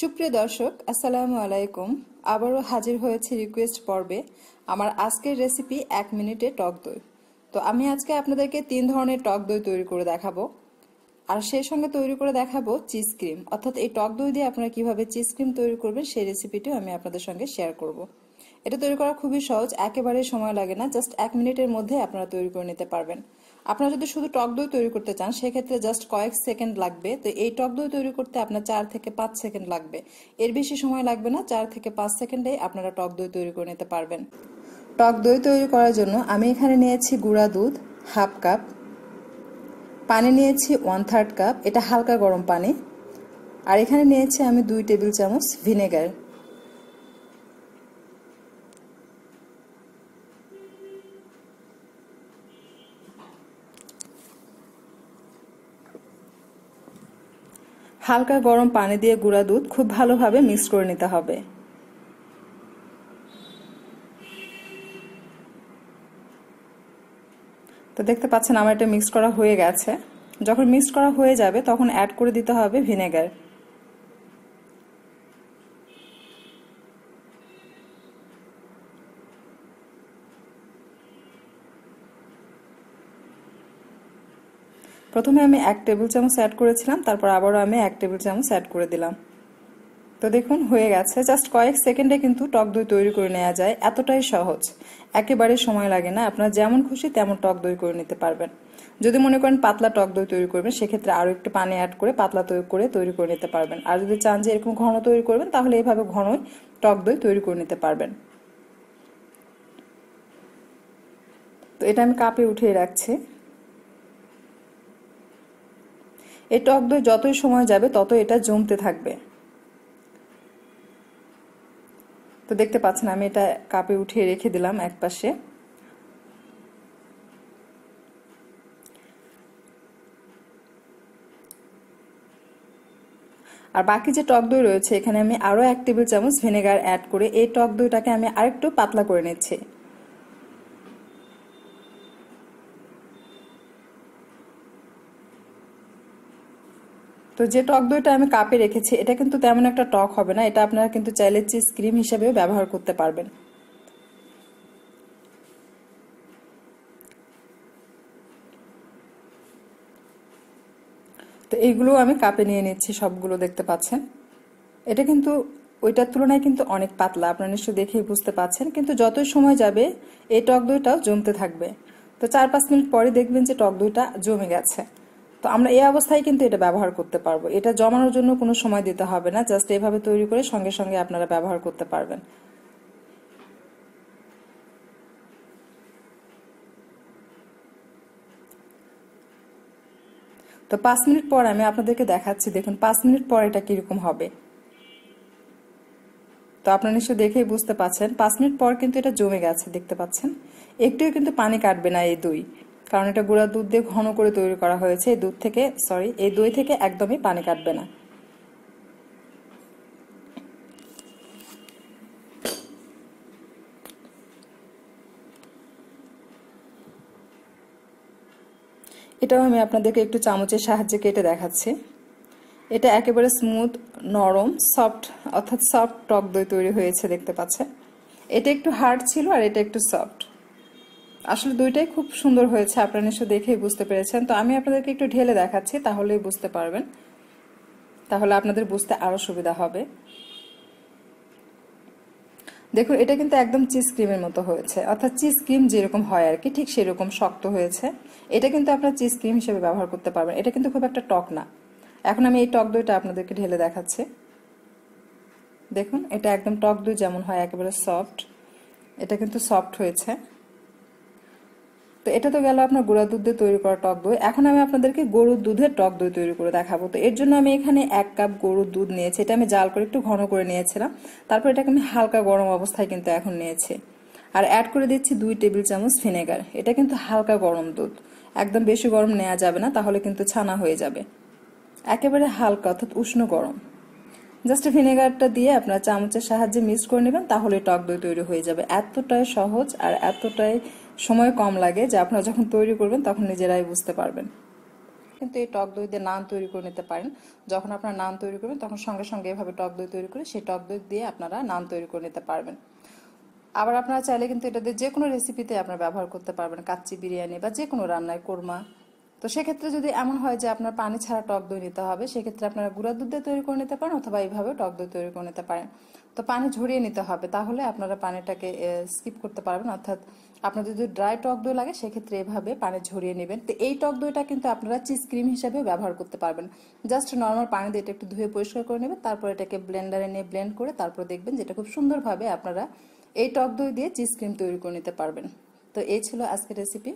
সুপ্রিয় দর্শক আসসালামু আলাইকুম আবারও হাজির হয়েছে রিকোয়েস্ট পর্বে আমার আজকের রেসিপি এক মিনিটে টক দই তো আমি আজকে আপনাদেরকে তিন ধরনের টক দই তৈরি করে দেখাবো আর সেই সঙ্গে তৈরি করে দেখাবো চিজ ক্রিম অর্থাৎ এই টক দই দিয়ে আপনারা কীভাবে চিজ ক্রিম তৈরি করবেন সেই রেসিপিটিও আমি আপনাদের সঙ্গে শেয়ার করব। এটা তৈরি করা খুবই সহজ একেবারে সময় লাগে না জাস্ট এক মিনিটের মধ্যে আপনারা তৈরি করে নিতে পারবেন আপনারা যদি শুধু টক দই তৈরি করতে চান সেক্ষেত্রে জাস্ট কয়েক সেকেন্ড লাগবে তো এই টক দই তৈরি করতে আপনার চার থেকে পাঁচ সেকেন্ড লাগবে এর বেশি সময় লাগবে না চার থেকে পাঁচ সেকেন্ডেই আপনারা টক দই তৈরি করে নিতে পারবেন টক দই তৈরি করার জন্য আমি এখানে নিয়েছি গুঁড়া দুধ হাফ কাপ পানি নিয়েছি ওয়ান থার্ড কাপ এটা হালকা গরম পানি আর এখানে নিয়েছি আমি দুই টেবিল চামচ ভিনেগার হালকা গরম পানি দিয়ে গুঁড়া দুধ খুব ভালোভাবে মিক্স করে নিতে হবে তো দেখতে পাচ্ছেন আমার এটা মিক্স করা হয়ে গেছে যখন মিক্স করা হয়ে যাবে তখন অ্যাড করে দিতে হবে ভিনেগার প্রথমে আমি এক টেবিল চামচ অ্যাড করেছিলাম তারপর আবারও আমি এক টেবিল চামচ অ্যাড করে দিলাম তো দেখুন হয়ে গেছে জাস্ট কয়েক সেকেন্ডে কিন্তু টক দই তৈরি করে নেওয়া যায় এতটাই সহজ একেবারে সময় লাগে না আপনার যেমন খুশি তেমন টক দই করে নিতে পারবেন যদি মনে করেন পাতলা টক দই তৈরি করবেন সেক্ষেত্রে আরও একটু পানি অ্যাড করে পাতলা তৈরি করে তৈরি করে নিতে পারবেন আর যদি চান যে এরকম ঘন তৈরি করবেন তাহলে এইভাবে ঘনই টক দই তৈরি করে নিতে পারবেন তো এটা আমি কাপে উঠিয়ে রাখছি এই টক দই যতই সময় যাবে তত এটা জমতে থাকবে তো দেখতে পাচ্ছেন আমি এটা কাপে উঠিয়ে রেখে দিলাম এক পাশে আর বাকি যে টক দই রয়েছে এখানে আমি আরও এক টেবিল চামচ ভিনেগার অ্যাড করে এই টক দইটাকে আমি আরেকটু পাতলা করে নিচ্ছি তো যে টক দইটা আমি কাপে রেখেছি এটা কিন্তু তেমন একটা টক হবে না এটা আপনারা কিন্তু চাইলে চিজ ক্রিম হিসেবেও ব্যবহার করতে পারবেন তো এইগুলো আমি কাপে নিয়ে নিচ্ছি সবগুলো দেখতে পাচ্ছেন এটা কিন্তু ওইটার তুলনায় কিন্তু অনেক পাতলা আপনারা নিশ্চয়ই দেখেই বুঝতে পাচ্ছেন কিন্তু যত সময় যাবে এই টক দইটাও জমতে থাকবে তো চার পাঁচ মিনিট পরে দেখবেন যে টক দইটা জমে গেছে তো আমরা এই অবস্থায় কিন্তু এটা ব্যবহার করতে পারবো এটা জমানোর জন্য কোনো সময় দিতে হবে না জাস্ট এভাবে তৈরি করে সঙ্গে সঙ্গে আপনারা ব্যবহার করতে পারবেন তো পাঁচ মিনিট পর আমি আপনাদেরকে দেখাচ্ছি দেখুন পাঁচ মিনিট পর এটা কিরকম হবে তো আপনারা নিশ্চয় দেখেই বুঝতে পাচ্ছেন পাঁচ মিনিট পর কিন্তু এটা জমে গেছে দেখতে পাচ্ছেন একটিও কিন্তু পানি কাটবে না এই দুই কারণ এটা গুঁড়া দুধ দিয়ে ঘন করে তৈরি করা হয়েছে এই দুধ থেকে সরি এই দই থেকে একদমই পানি কাটবে না এটাও আমি আপনাদেরকে একটু চামচের সাহায্যে কেটে দেখাচ্ছি এটা একেবারে স্মুথ নরম সফট অর্থাৎ সফট টক দই তৈরি হয়েছে দেখতে পাচ্ছে এটা একটু হার্ড ছিল আর এটা একটু সফট আসলে দুইটাই খুব সুন্দর হয়েছে আপনারা নিশ্চয় দেখেই বুঝতে পেরেছেন তো আমি আপনাদেরকে একটু ঢেলে দেখাচ্ছি তাহলেই বুঝতে পারবেন তাহলে আপনাদের বুঝতে আরও সুবিধা হবে দেখুন এটা কিন্তু একদম চিজ ক্রিমের মতো হয়েছে অর্থাৎ চিজ ক্রিম যেরকম হয় আর কি ঠিক সেরকম শক্ত হয়েছে এটা কিন্তু আপনারা চিজ ক্রিম হিসেবে ব্যবহার করতে পারবেন এটা কিন্তু খুব একটা টক না এখন আমি এই টক দইটা আপনাদেরকে ঢেলে দেখাচ্ছি দেখুন এটা একদম টক দই যেমন হয় একেবারে সফট এটা কিন্তু সফট হয়েছে তো এটা তো গেল আপনার গুঁড়া দুধ দিয়ে তৈরি করা টক দই এখন আমি আপনাদেরকে গরুর দুধের টক দই তৈরি করে দেখাবো তো এর জন্য আমি এখানে এক কাপ গরুর দুধ নিয়েছি এটা আমি জাল করে একটু ঘন করে নিয়েছিলাম তারপর এটাকে আমি হালকা গরম অবস্থায় কিন্তু এখন নিয়েছি আর অ্যাড করে দিচ্ছি দুই টেবিল চামচ ভিনেগার এটা কিন্তু হালকা গরম দুধ একদম বেশি গরম নেওয়া যাবে না তাহলে কিন্তু ছানা হয়ে যাবে একেবারে হালকা অর্থাৎ উষ্ণ গরম জাস্ট ভিনেগারটা দিয়ে আপনার চামচের সাহায্যে মিক্স করে নেবেন তাহলে টক দই তৈরি হয়ে যাবে এতটাই সহজ আর এতটাই সময় কম লাগে যে আপনারা যখন তৈরি করবেন তখন নিজেরাই বুঝতে পারবেন কিন্তু এই টক দই দিয়ে নান তৈরি করে নিতে পারেন যখন আপনারা নান তৈরি করবেন তখন সঙ্গে সঙ্গে এভাবে টক দই তৈরি করে সেই টক দই দিয়ে আপনারা নান তৈরি করে নিতে পারবেন আবার আপনারা চাইলে কিন্তু এটা দিয়ে যে কোনো রেসিপিতে আপনারা ব্যবহার করতে পারবেন কাচ্চি বিরিয়ানি বা যে কোনো রান্নায় কোরমা তো সেক্ষেত্রে যদি এমন হয় যে আপনার পানি ছাড়া টক দই নিতে হবে সেক্ষেত্রে আপনারা গুঁড়া দুধ দিয়ে তৈরি করে নিতে পারেন অথবা এইভাবে টক দই তৈরি করে নিতে পারেন তো পানি ঝরিয়ে নিতে হবে তাহলে আপনারা পানিটাকে স্কিপ করতে পারবেন অর্থাৎ আপনার যদি ড্রাই টক দই লাগে সেক্ষেত্রে এভাবে পানি ঝরিয়ে নেবেন তো এই টক দইটা কিন্তু আপনারা চিজ ক্রিম হিসেবে ব্যবহার করতে পারবেন জাস্ট নর্মাল পানি দিয়ে এটা একটু ধুয়ে পরিষ্কার করে নেবেন তারপর এটাকে ব্লেন্ডারে নিয়ে ব্লেন্ড করে তারপর দেখবেন যেটা খুব সুন্দরভাবে আপনারা এই টক দই দিয়ে চিজ ক্রিম তৈরি করে নিতে পারবেন তো এই ছিল আজকের রেসিপি